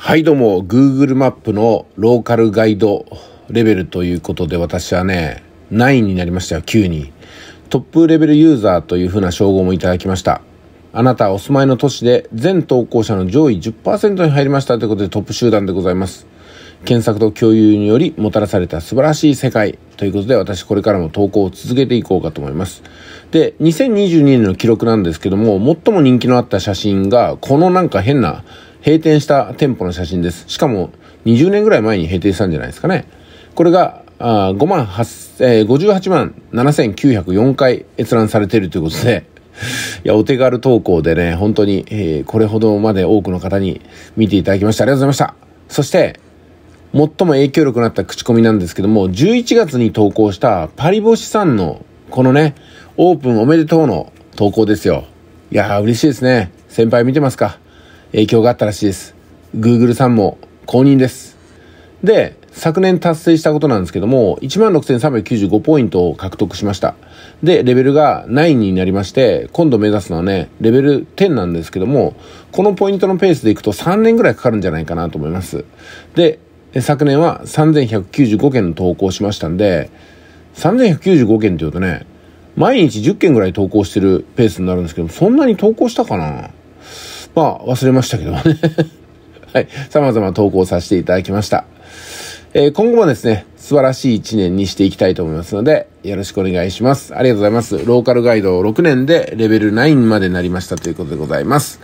はいどうも Google マップのローカルガイドレベルということで私はね9になりましたよ9にトップレベルユーザーというふうな称号もいただきましたあなたお住まいの都市で全投稿者の上位10%に入りましたということでトップ集団でございます検索と共有によりもたらされた素晴らしい世界ということで私これからも投稿を続けていこうかと思いますで2022年の記録なんですけども最も人気のあった写真がこのなんか変な閉店した店舗の写真です。しかも20年ぐらい前に閉店したんじゃないですかね。これが、あ5万8、えー、58万7904回閲覧されているということで、いや、お手軽投稿でね、本当に、えー、これほどまで多くの方に見ていただきましてありがとうございました。そして、最も影響力のあった口コミなんですけども、11月に投稿したパリボシさんの、このね、オープンおめでとうの投稿ですよ。いやー嬉しいですね。先輩見てますか影響があったらしいです。Google さんも公認です。で、昨年達成したことなんですけども、16,395ポイントを獲得しました。で、レベルが9になりまして、今度目指すのはね、レベル10なんですけども、このポイントのペースでいくと3年ぐらいかかるんじゃないかなと思います。で、昨年は3195件の投稿しましたんで、3195件っていうとね、毎日10件ぐらい投稿してるペースになるんですけども、そんなに投稿したかなまあ、忘れましたけどもね はい。様々投稿させていただきました。えー、今後もですね、素晴らしい一年にしていきたいと思いますので、よろしくお願いします。ありがとうございます。ローカルガイド6年でレベル9までなりましたということでございます。